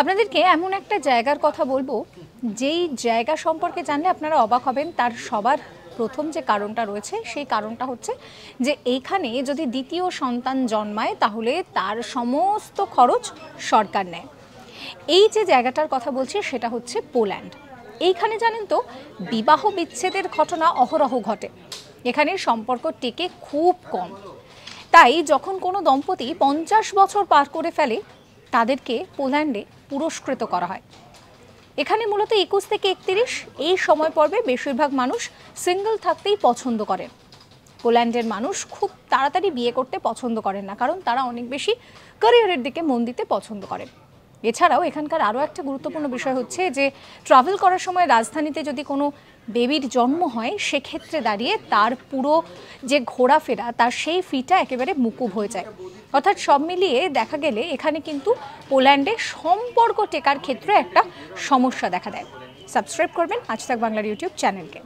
আপনাদেরকে এমন একটা জায়গার কথা বলবো যেই জায়গা সম্পর্কে জানলে আপনারা অবাক হবেন তার সবার প্রথম যে কারণটা রয়েছে সেই কারণটা হচ্ছে যে এইখানে যদি দ্বিতীয় সন্তান জন্মায় তাহলে তার সমস্ত খরচ সরকার নেয় এই যে জায়গাটার কথা বলছি সেটা হচ্ছে পোল্যান্ড এইখানে জানেন তো বিবাহ বিচ্ছেদের ঘটনা অহরহ ঘটে এখানে সম্পর্ক টেকে খুব কম তাই যখন কোনো দম্পতি পঞ্চাশ বছর পার করে ফেলে তাদেরকে পোল্যান্ডে পুরস্কৃত করা হয় এখানে মূলত একুশ থেকে একত্রিশ এই সময় পর্বে বেশিরভাগ মানুষ সিঙ্গল থাকতেই পছন্দ করেন পোল্যান্ডের মানুষ খুব তাড়াতাড়ি বিয়ে করতে পছন্দ করেন না কারণ তারা অনেক বেশি ক্যারিয়ারের দিকে মন দিতে পছন্দ করেন এছাড়াও এখানকার আরও একটা গুরুত্বপূর্ণ বিষয় হচ্ছে যে ট্রাভেল করার সময় রাজধানীতে যদি কোনো বেবির জন্ম হয় সেক্ষেত্রে দাঁড়িয়ে তার পুরো যে ঘোরাফেরা তার সেই ফিটা একেবারে মুকুব হয়ে যায় অর্থাৎ সব মিলিয়ে দেখা গেলে এখানে কিন্তু পোল্যান্ডে সম্পর্ক টেকার ক্ষেত্রে একটা সমস্যা দেখা দেয় সাবস্ক্রাইব করবেন আজ তাক বাংলার ইউটিউব চ্যানেলকে